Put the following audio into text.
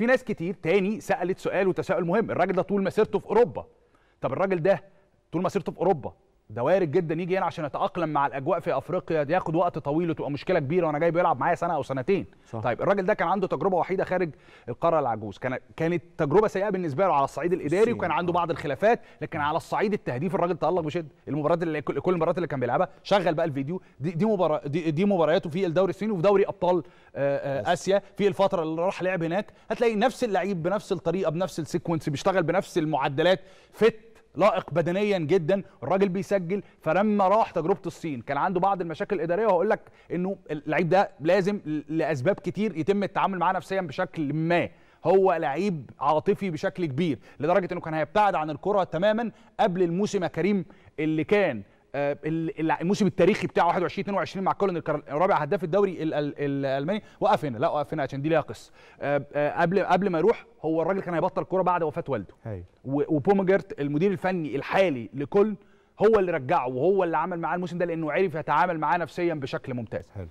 في ناس كتير تاني سالت سؤال وتساؤل مهم الراجل ده طول مسيرته في اوروبا طب الراجل ده طول مسيرته في اوروبا ده وارد جدا يجي هنا عشان يتاقلم مع الاجواء في افريقيا ياخد وقت طويل وتبقى مشكله كبيره وانا جاي بيلعب معايا سنه او سنتين صح. طيب الراجل ده كان عنده تجربه وحيده خارج القاره العجوز كان كانت تجربه سيئه بالنسبه له على الصعيد الاداري وكان عنده بعض الخلافات لكن على الصعيد التهديف الراجل تالق بشده المباريات اللي كل المباريات اللي كان بيلعبها شغل بقى الفيديو دي دي, مبار... دي, دي مبارياته في الدوري الصيني وفي دوري ابطال آه، آه، اسيا في الفتره اللي راح لعب هناك هتلاقي نفس اللعيب بنفس الطريقه بنفس السيكونس بيشتغل بنفس المعدلات فت لائق بدنيا جدا الراجل بيسجل فلما راح تجربه الصين كان عنده بعض المشاكل الاداريه وهقول لك انه اللعيب ده لازم لاسباب كتير يتم التعامل معاه نفسيا بشكل ما هو لعيب عاطفي بشكل كبير لدرجه انه كان هيبتعد عن الكره تماما قبل الموسم كريم اللي كان آه، الموسم التاريخي بتاعه 21 22 مع كولن رابع هداف الدوري الالماني وقف هنا لا وقف هنا عشان دي ليها قصه آه، آه، قبل قبل ما يروح هو الراجل كان هيبطل كوره بعد وفاه والده وبومجرت المدير الفني الحالي لكل هو اللي رجعه وهو اللي عمل معاه الموسم ده لانه عرف يتعامل معاه نفسيا بشكل ممتاز حلو.